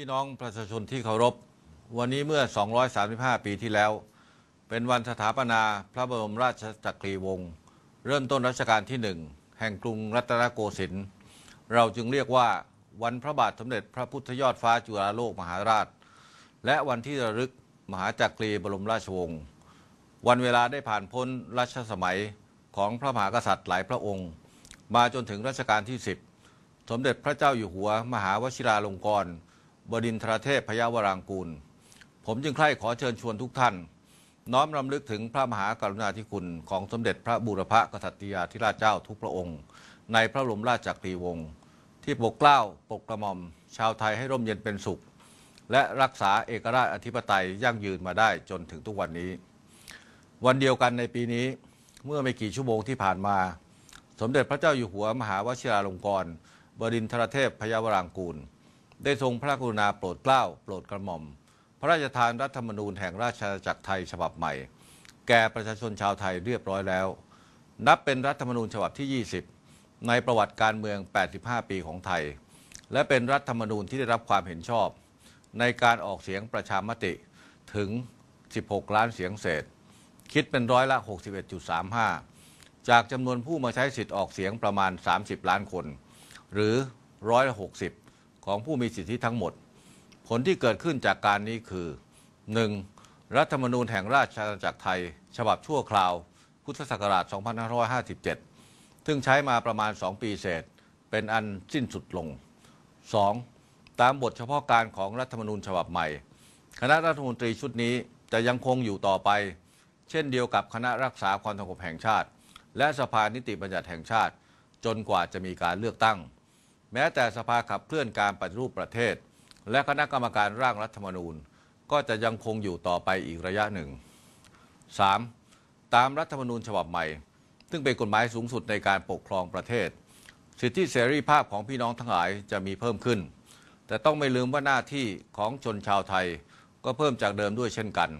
พี่น้องประชาชนที่เคารพ วันนี้เมื่อ 235 ปีที่แล้ว เป็นวันสถาปนาพระบรมราชจักรีวงศ์เริ่มต้นรัชกาลที่หนึ่งแห่งกรุงรัตนโกสินทร์เราจึงเรียกว่าวันพระบาทสมเด็จพระพุทธยอดฟ้าจุฬาโลกมหาราช และวันที่ระลึกมหาจักรีบรมราชวงศ์วันเวลาได้ผ่านพ้น รัชสมัยของพระมหากษัตริย์หลายพระองค์ มาจนถึงรัชกาลที่ 10 สมเด็จพระเจ้าอยู่หัวมหาวชิราลงกรณบดินทรเทพพยาวรางกูล ผมจึงใคร่ขอเชิญชวนทุกท่าน น้อมรำลึกถึงพระมหากรุณาธิคุณของสมเด็จพระบูรพกษัตริยาธิราชเจ้าทุกพระองค์ ในพระบรมราชจักรีวงศ์ที่ปกเกล้าปกกระหม่อม ชาวไทยให้ร่มเย็นเป็นสุข และรักษาเอกราชอธิปไตยยั่งยืนมาได้จนถึงทุกวันนี้ วันเดียวกันในปีนี้ เมื่อไม่กี่ชั่วโมงที่ผ่านมา สมเด็จพระเจ้าอยู่หัวมหาวชิราลงกรณ์บดินทรเทพพยาวรางกูลได้ทรงพระกรุณาโปรดเกล้าโปรดกระหม่อม พระราชทานรัฐธรรมนูญแห่งราชอาณาจักรไทยฉบับใหม่ แก่ประชาชนชาวไทยเรียบร้อยแล้ว นับเป็นรัฐธรรมนูญฉบับที่ 20 ในประวัติการเมือง 85 ปีของไทย และเป็นรัฐธรรมนูญที่ได้รับความเห็นชอบ ในการออกเสียงประชามติถึง 16 ล้านเสียงเศษ คิดเป็นร้อยละ 61.35 จากจำนวนผู้มาใช้สิทธิ์ออกเสียงประมาณ 30 ล้านคน หรือร้อยละ60ของผู้มีสิทธิทั้งหมด ผลที่เกิดขึ้นจากการนี้คือ 1. รัฐธรรมนูญแห่งราชอาณาจักรไทย ฉบับชั่วคราว พุทธศักราช 2557 ซึ่งใช้มาประมาณ 2 ปีเศษ เป็นอันสิ้นสุดลง 2. ตามบทเฉพาะการของรัฐธรรมนูญฉบับใหม่ คณะรัฐมนตรีชุดนี้จะยังคงอยู่ต่อไป เช่นเดียวกับคณะรักษาความสงบแห่งชาติ และสภานิติบัญญัติแห่งชาติจนกว่าจะมีการเลือกตั้งแม้แต่สภาขับเคลื่อนการปฏิรูปประเทศ และคณะกรรมการร่างรัฐธรรมนูญก็จะยังคงอยู่ต่อไปอีกระยะหนึ่ง 3. ตามรัฐธรรมนูญฉบับใหม่ซึ่งเป็นกฎหมายสูงสุดในการปกครองประเทศ สิทธิเสรีภาพของพี่น้องทั้งหลายจะมีเพิ่มขึ้น แต่ต้องไม่ลืมว่าหน้าที่ของชนชาวไทย ก็เพิ่มจากเดิมด้วยเช่นกัน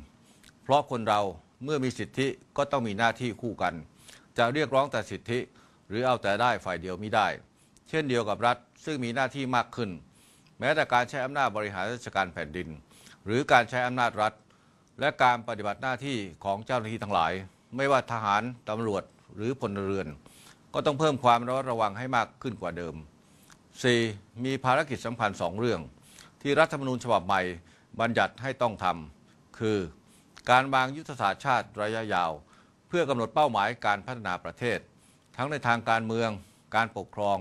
เพราะคนเราเมื่อมีสิทธิก็ต้องมีหน้าที่คู่กันจะเรียกร้องแต่สิทธิ หรือเอาแต่ได้ฝ่ายเดียวไม่ได้ เช่นเดียวกับรัฐซึ่งมีหน้าที่มากขึ้น แม้แต่การใช้อำนาจบริหารราชการแผ่นดิน หรือการใช้อำนาจรัฐ และการปฏิบัติหน้าที่ของเจ้าหน้าที่ทั้งหลาย ไม่ว่าทหารตำรวจหรือพลเรือน ก็ต้องเพิ่มความระมัดระวังให้มากขึ้นกว่าเดิม 4. มีภารกิจสำคัญสองเรื่อง ที่รัฐธรรมนูญฉบับใหม่ บัญญัติให้ต้องทำคือ การวางยุทธศาสตร์ชาติระยะยาว เพื่อกำหนดเป้าหมายการพัฒนาประเทศ ทั้งในทางการเมือง การปกครอง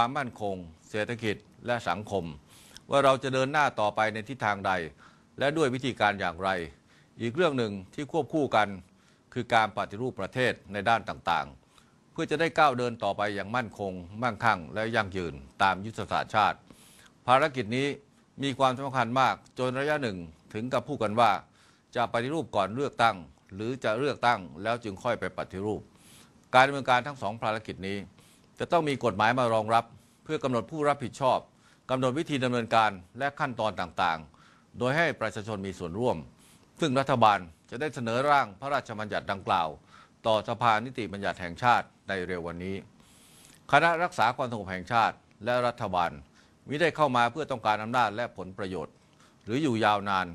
ความมั่นคง เศรษฐกิจและสังคม ว่าเราจะเดินหน้าต่อไปในทิศทางใดและด้วยวิธีการอย่างไร อีกเรื่องหนึ่งที่ควบคู่กันคือการปฏิรูปประเทศในด้านต่างๆ เพื่อจะได้ก้าวเดินต่อไปอย่างมั่นคง มั่งคั่งและยั่งยืนตามยุทธศาสตร์ชาติ ภารกิจนี้มีความสำคัญมากจนระยะหนึ่งถึงกับพูดกันว่า จะปฏิรูปก่อนเลือกตั้ง หรือจะเลือกตั้งแล้วจึงค่อยไปปฏิรูป การดำเนินการทั้งสองภารกิจนี้จะต้องมีกฎหมายมารองรับ เพื่อกำหนดผู้รับผิดชอบกำหนดวิธีดำเนินการและขั้นตอนต่างๆ โดยให้ประชาชนมีส่วนร่วม ซึ่งรัฐบาลจะได้เสนอร่างพระราชบัญญัติดังกล่าว ต่อสภานิติบัญญัติแห่งชาติ ในเร็ววันนี้ คณะรักษาความสงบแห่งชาติ และรัฐบาลมิได้เข้ามาเพื่อต้องการอำนาจและผลประโยชน์ หรืออยู่ยาวนาน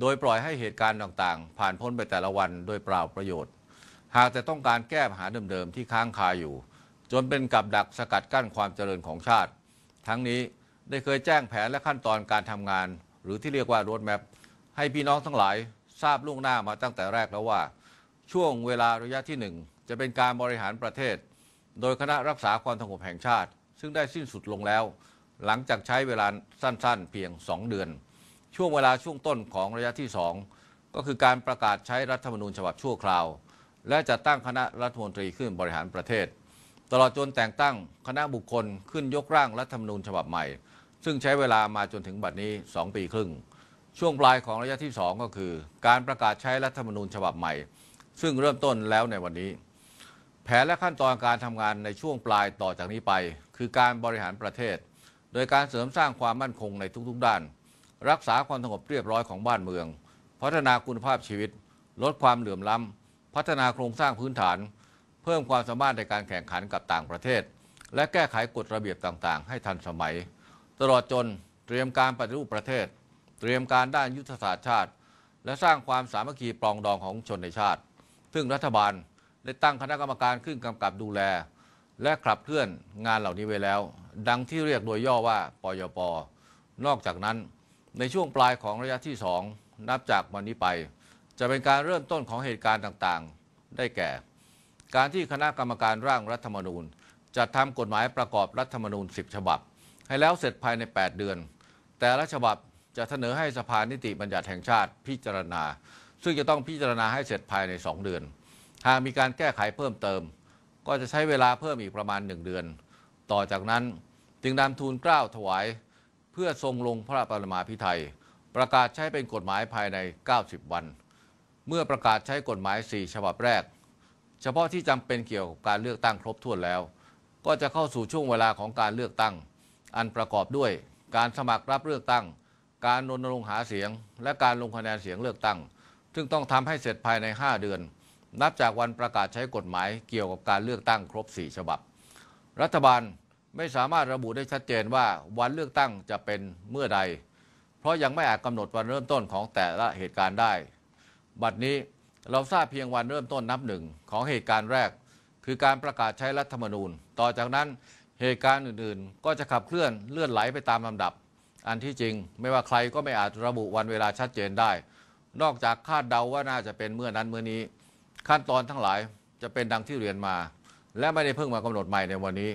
โดยปล่อยให้เหตุการณ์ต่าง ๆ ผ่านพ้นไปแต่ละวันโดยเปล่าประโยชน์ หากแต่ต้องการแก้ปัญหาเดิมๆที่ค้างคาอยู่จนเป็นกับดักสกัดกั้นความเจริญของชาติ ทั้งนี้ได้เคยแจ้งแผนและขั้นตอนการทำงาน หรือที่เรียกว่าร o a แมพให้พี่น้องทั้งหลายทราบล่วงหน้ามาตั้งแต่แรกแล้วว่า ช่วงเวลาระยะที่ 1 จะเป็นการบริหารประเทศ โดยคณะรักษาความสงบแห่งชาติ ซึ่งได้สิ้นสุดลงแล้ว หลังจากใช้เวลาสั้นๆ เพียง 2 เดือน ช่วงเวลาช่วงต้นของระยะที่ 2 ก็คือการประกาศใช้รัฐธรรมนูญฉบับชั่วคราว และจะตั้งคณะรัฐมนตรีขึ้นบริหารประเทศตลอดจนแต่งตั้งคณะบุคคล ขึ้นยกร่างรัฐธรรมนูญฉบับใหม่ ซึ่งใช้เวลามาจนถึงบัดนี้ 2 ปีครึ่ง ช่วงปลายของระยะที่ 2 ก็คือ การประกาศใช้รัฐธรรมนูญฉบับใหม่ ซึ่งเริ่มต้นแล้วในวันนี้ แผนและขั้นตอนการทำงานในช่วงปลายต่อจากนี้ไป คือการบริหารประเทศ โดยการเสริมสร้างความมั่นคงในทุกๆ ด้าน รักษาความสงบเรียบร้อยของบ้านเมือง พัฒนาคุณภาพชีวิต ลดความเหลื่อมล้ำพัฒนาโครงสร้างพื้นฐานเพิ่มความสามารถในการแข่งขันกับต่างประเทศ และแก้ไขกฎระเบียบต่างๆ ให้ทันสมัย ตลอดจนเตรียมการปฏิรูปประเทศ เตรียมการด้านยุทธศาสตร์ชาติ และสร้างความสามัคคีปรองดองของชนในชาติซึ่งรัฐบาลได้ตั้งคณะกรรมการขึ้นกำกับดูแล และขับเคลื่อนงานเหล่านี้ไว้แล้ว ดังที่เรียกโดยย่อว่าปยป นอกจากนั้นในช่วงปลายของระยะที่2นับจากวันนี้ไป จะเป็นการเริ่มต้นของเหตุการณ์ต่างๆได้แก่การที่คณะกรรมการร่างรัฐธรรมนูญ จะทำกฎหมายประกอบรัฐธรรมนูญ 10 ฉบับ ให้แล้วเสร็จภายใน 8 เดือน แต่ละฉบับจะเสนอให้สภานิติบัญญัติแห่งชาติพิจารณา ซึ่งจะต้องพิจารณาให้เสร็จภายใน2เดือน หากมีการแก้ไขเพิ่มเติม ก็จะใช้เวลาเพิ่มอีกประมาณ 1 เดือน ต่อจากนั้นจึงนำทูลเกล้าถวายเพื่อทรงลงพระปรมาภิไธยประกาศใช้เป็นกฎหมายภายใน 90 วัน เมื่อประกาศใช้กฎหมาย 4 ฉบับแรกเฉพาะที่จำเป็นเกี่ยวกับการเลือกตั้งครบถ้วนแล้ว ก็จะเข้าสู่ช่วงเวลาของการเลือกตั้ง อันประกอบด้วย การสมัครรับเลือกตั้ง การรณรงค์หาเสียง และการลงคะแนนเสียงเลือกตั้งซึ่งต้องทำให้เสร็จภายใน 5 เดือน นับจากวันประกาศใช้กฎหมาย เกี่ยวกับการเลือกตั้งครบ 4 ฉบับ รัฐบาลไม่สามารถระบุได้ชัดเจนว่าวันเลือกตั้งจะเป็นเมื่อใด เพราะยังไม่อาจกำหนดวันเริ่มต้นของแต่ละเหตุการณ์ได้ บัดนี้เราทราบเพียงวันเริ่มต้นนับหนึ่งของเหตุการณ์แรก คือการประกาศใช้รัฐธรรมนูญ ต่อจากนั้น เหตุการณ์อื่นๆ ก็จะขับเคลื่อนเลื่อนไหลไปตามลำดับ อันที่จริง ไม่ว่าใครก็ไม่อาจระบุวันเวลาชัดเจนได้ นอกจากคาดเดาว่าน่าจะเป็นเมื่อนั้น เมื่อนี้ ขั้นตอนทั้งหลายจะเป็นดังที่เรียนมา และไม่ได้เพิ่งมากำหนดใหม่ในวันนี้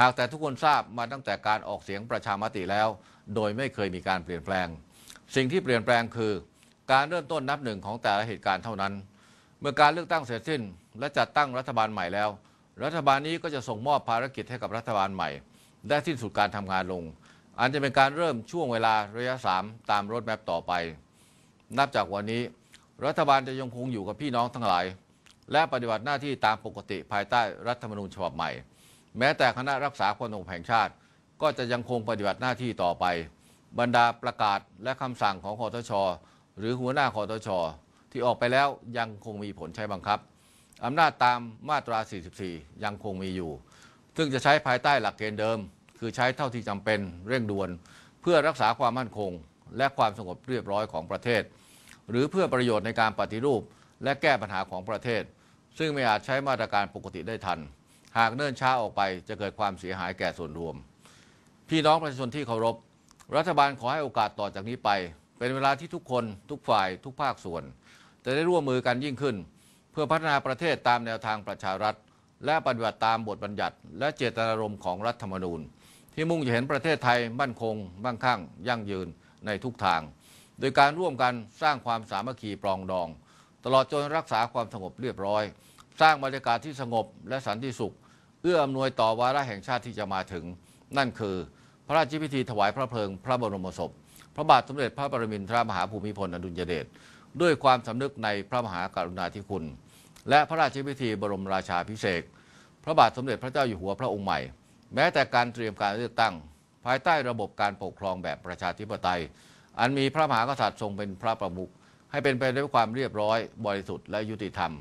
หากแต่ทุกคนทราบมาตั้งแต่การออกเสียงประชามติแล้ว โดยไม่เคยมีการเปลี่ยนแปลง สิ่งที่เปลี่ยนแปลงคือการเริ่มต้นนับหนึ่งของแต่ละเหตุการณ์เท่านั้น เมื่อการเลือกตั้งเสร็จสิ้น และจัดตั้งรัฐบาลใหม่แล้ว รัฐบาลนี้ก็จะส่งมอบภารกิจให้กับรัฐบาลใหม่ได้สิ้นสุดการทำงานลง อันจะเป็นการเริ่มช่วงเวลาระยะ 3 ตามรถแมพต่อไป นับจากวันนี้ รัฐบาลจะยังคงอยู่กับพี่น้องทั้งหลาย และปฏิบัติหน้าที่ตามปกติภายใต้รัฐธรรมนูญฉบับใหม่ แม้แต่คณะรักษาความสงบแห่งชาติ ก็จะยังคงปฏิบัติหน้าที่ต่อไป บรรดาประกาศ และคำสั่งของคอทชหรือหัวหน้าคอตชอที่ออกไปแล้วยังคงมีผลใช้บังคับ อำนาจตามมาตรา 44 ยังคงมีอยู่ ซึ่งจะใช้ภายใต้หลักเกณฑ์เดิม คือใช้เท่าที่จำเป็นเร่งด่วน เพื่อรักษาความมั่นคง และความสงบเรียบร้อยของประเทศ หรือเพื่อประโยชน์ในการปฏิรูป และแก้ปัญหาของประเทศ ซึ่งไม่อาจใช้มาตรการปกติได้ทัน หากเนิ่นช้าออกไปจะเกิดความเสียหายแก่ส่วนรวม พี่น้องประชาชนที่เคารพ รัฐบาลขอให้โอกาสต่อจากนี้ไปเป็นเวลาที่ทุกคนทุกฝ่ายทุกภาคส่วนจะได้ร่วมมือกันยิ่งขึ้น เพื่อพัฒนาประเทศตามแนวทางประชารัฐ และปฏิบัติตามบทบัญญัติ และเจตนารมณ์ของรัฐธรรมนูญ ที่มุ่งจะเห็นประเทศไทย มั่นคง มั่งคั่ง ยั่งยืนในทุกทาง โดยการร่วมกันสร้างความสามัคคีปรองดอง ตลอดจนรักษาความสงบเรียบร้อย สร้างบรรยากาศที่สงบและสันติสุขเอื้ออำนวยต่อวาระแห่งชาติที่จะมาถึง นั่นคือพระราชพิธีถวายพระเพลิงพระบรมศพพระบาทสมเด็จพระปรมินทรมหาภูมิพลอดุลยเดชด้วยความสำนึกในพระมหากรุณาธิคุณ และพระราชพิธีบรมราชาพิเศษพระบาทสมเด็จพระเจ้าอยู่หัวพระองค์ใหม่ แม้แต่การเตรียมการเลือกตั้ง ภายใต้ระบบการปกครองแบบประชาธิปไตย อันมีพระมหากษัตริย์ ทรงเป็นพระประมุขให้เป็นไปด้วยความเรียบร้อย บริสุทธิ์และยุติธรรม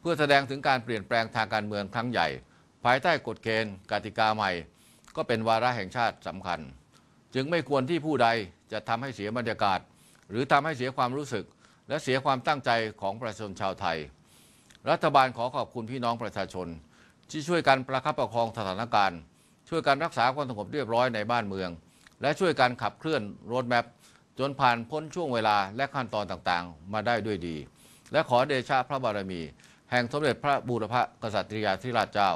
เพื่อแสดงถึงการเปลี่ยนแปลงทางการเมืองครั้งใหญ่ ภายใต้กฎเกณฑ์กติกาใหม่ ก็เป็นวาระแห่งชาติสำคัญ จึงไม่ควรที่ผู้ใดจะทำให้เสียบรรยากาศ หรือทำให้เสียความรู้สึก และเสียความตั้งใจของประชาชนชาวไทย รัฐบาลขอขอบคุณพี่น้องประชาชน ที่ช่วยกันประคับประคองสถานการณ์ ช่วยกันรักษาความสงบเรียบร้อยในบ้านเมือง และช่วยกันขับเคลื่อนรถแมพจนผ่านพ้นช่วงเวลาและขั้นตอนต่างๆ มาได้ด้วยดี และขอเดชะพระบารมี แห่งสมเด็จพระบูรพกษัตริยาธิราชเจ้า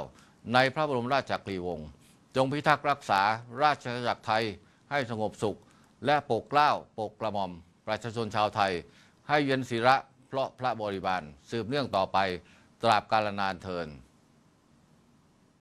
ในพระบรมราชจักรีวงศ์จงพิทักษ์รักษา ราชจักรไทย ให้สงบสุขและปกเกล้าปกกระหม่อม ประชาชนชาวไทย ให้เย็นศีระเพราะพระบริบาล สืบเนื่องต่อไปตราบกาลนานเทิน